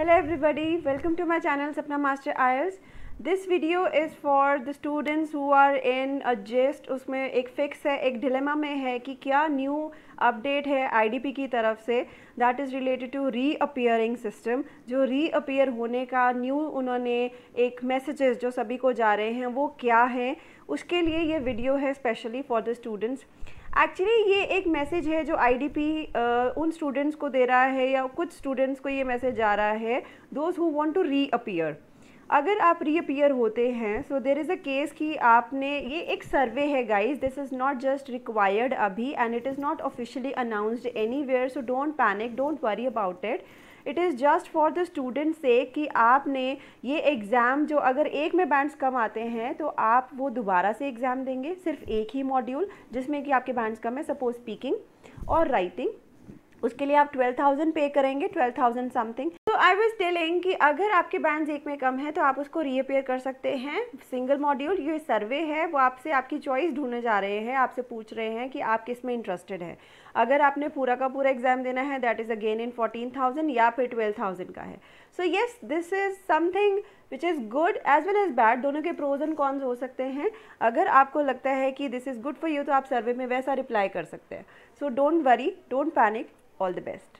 hello everybody welcome to my channel Sapna master आयल्स this video is for the students who are in adjust उसमें एक fix है एक dilemma में है कि क्या न्यू अपडेट है आईडीपी की तरफ से that is related to reappearing system जो री अपीयर होने का न्यू उन्होंने एक मैसेजेस जो सभी को जा रहे हैं वो क्या है उसके लिए ये वीडियो है specially for the students actually ये एक मैसेज है जो आईडीपी उन स्टूडेंट्स को दे रहा है या कुछ स्टूडेंट्स को ये मैसेज आ रहा है those who want to reappear अगर आप री अपीयर होते हैं सो देर इज़ अ केस कि आपने ये एक सर्वे है guys this is not just required अभी and it is not officially announced anywhere so don't panic don't worry about it it is just for the student से कि आपने ये एग्ज़ाम जो अगर एक में बैंड्स कम आते हैं तो आप वो दोबारा से एग्ज़ाम देंगे सिर्फ एक ही मॉड्यूल जिसमें कि आपके बैंड्स कम है सपोज स्पीकिंग और राइटिंग उसके लिए आप ट्वेल्व थाउजेंड पे करेंगे ट्वेल्व थाउजेंड समथिंग तो आई वॉज टेलिंग कि अगर आपके बैंड एक में कम है तो आप उसको रीअपेयर कर सकते हैं सिंगल मॉड्यूल ये सर्वे है वो आपसे आपकी चॉइस ढूंढने जा रहे हैं आपसे पूछ रहे हैं कि आप किस में इंटरेस्टेड है अगर आपने पूरा का पूरा एग्जाम देना है that is again in fourteen thousand या फिर ट्वेल्व थाउजेंड का है so yes this is something which is good as well as bad दोनों के प्रोज एंड कॉन्स हो सकते हैं अगर आपको लगता है कि this is good for you तो आप सर्वे में वैसा रिप्लाई कर सकते हैं so don't worry don't panic all the best